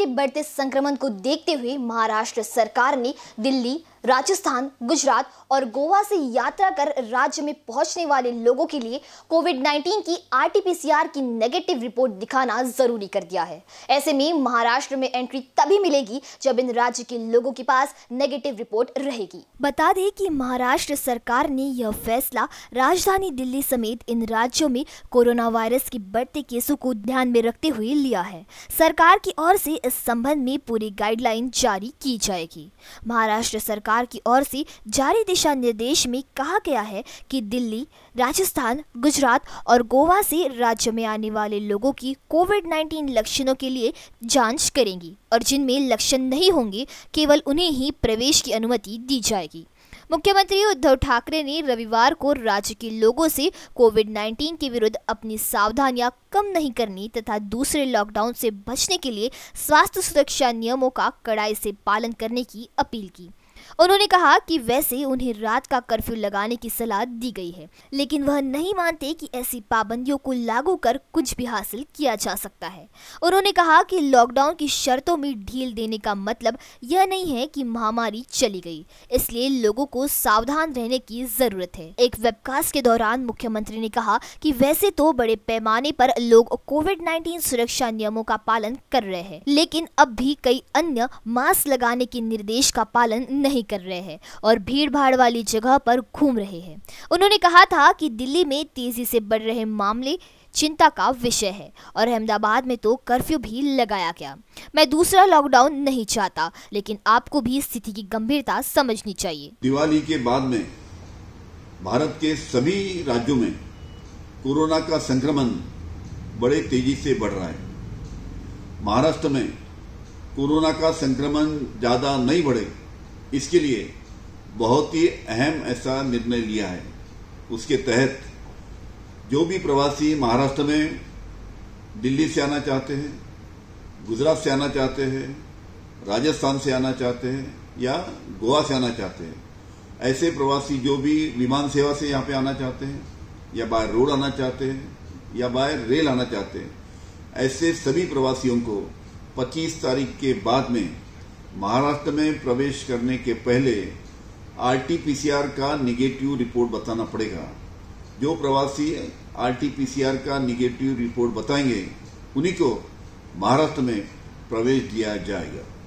के बढ़ते संक्रमण को देखते हुए महाराष्ट्र सरकार ने दिल्ली राजस्थान गुजरात और गोवा से यात्रा कर राज्य में पहुंचने वाले लोगों के लिए कोविड 19 की आरटीपीसीआर की नेगेटिव रिपोर्ट दिखाना जरूरी कर दिया है ऐसे में महाराष्ट्र में एंट्री तभी मिलेगी जब इन राज्य के लोगों के पास नेगेटिव रिपोर्ट रहेगी बता दें कि महाराष्ट्र सरकार ने यह फैसला राजधानी दिल्ली समेत इन राज्यों में कोरोना वायरस के बढ़ते केसों को ध्यान में रखते हुए लिया है सरकार की ओर से इस संबंध में पूरी गाइडलाइन जारी की जाएगी महाराष्ट्र सरकार सरकार की ओर से जारी दिशा निर्देश में कहा गया है कि दिल्ली राजस्थान गुजरात और गोवा से राज्य में आने वाले लोगों की कोविड 19 लक्षणों के लिए जांच करेंगी और जिनमें लक्षण नहीं होंगे केवल उन्हें ही प्रवेश की अनुमति दी जाएगी मुख्यमंत्री उद्धव ठाकरे ने रविवार को राज्य के लोगों से कोविड 19 के विरुद्ध अपनी सावधानियां कम नहीं करने तथा दूसरे लॉकडाउन से बचने के लिए स्वास्थ्य सुरक्षा नियमों का कड़ाई से पालन करने की अपील की उन्होंने कहा कि वैसे उन्हें रात का कर्फ्यू लगाने की सलाह दी गई है लेकिन वह नहीं मानते कि ऐसी पाबंदियों को लागू कर कुछ भी हासिल किया जा सकता है उन्होंने कहा कि लॉकडाउन की शर्तों में ढील देने का मतलब यह नहीं है कि महामारी चली गई इसलिए लोगों को सावधान रहने की जरूरत है एक वेबकास्ट के दौरान मुख्यमंत्री ने कहा कि वैसे तो बड़े पैमाने पर लोग कोविड नाइन्टीन सुरक्षा नियमों का पालन कर रहे हैं लेकिन अब भी कई अन्य मास्क लगाने के निर्देश का पालन नहीं नहीं कर रहे हैं और भीड़ भाड़ वाली जगह पर घूम रहे हैं उन्होंने कहा था कि दिल्ली में तेज़ी से बढ़ रहे मामले चिंता का विषय है और अहमदाबाद में तो कर्फ्यू भी लगाया गया मैं दूसरा लॉकडाउन नहीं चाहता लेकिन आपको भी स्थिति की गंभीरता समझनी चाहिए दिवाली के बाद में भारत के सभी राज्यों में कोरोना का संक्रमण बड़े तेजी से बढ़ रहा है महाराष्ट्र में कोरोना का संक्रमण ज़्यादा नहीं बढ़े इसके लिए बहुत ही अहम ऐसा निर्णय लिया है उसके तहत जो भी प्रवासी महाराष्ट्र में दिल्ली से आना चाहते हैं गुजरात से आना चाहते हैं राजस्थान से आना चाहते हैं या गोवा से आना चाहते हैं ऐसे प्रवासी जो भी विमान सेवा से यहाँ पे आना चाहते हैं या बाय रोड आना चाहते हैं या बाय रेल आना चाहते हैं ऐसे सभी प्रवासियों को 25 तारीख के बाद में महाराष्ट्र में प्रवेश करने के पहले आरटीपीसीआर का निगेटिव रिपोर्ट बताना पड़ेगा जो प्रवासी आरटीपीसीआर का निगेटिव रिपोर्ट बताएंगे उन्हीं को महाराष्ट्र में प्रवेश दिया जाएगा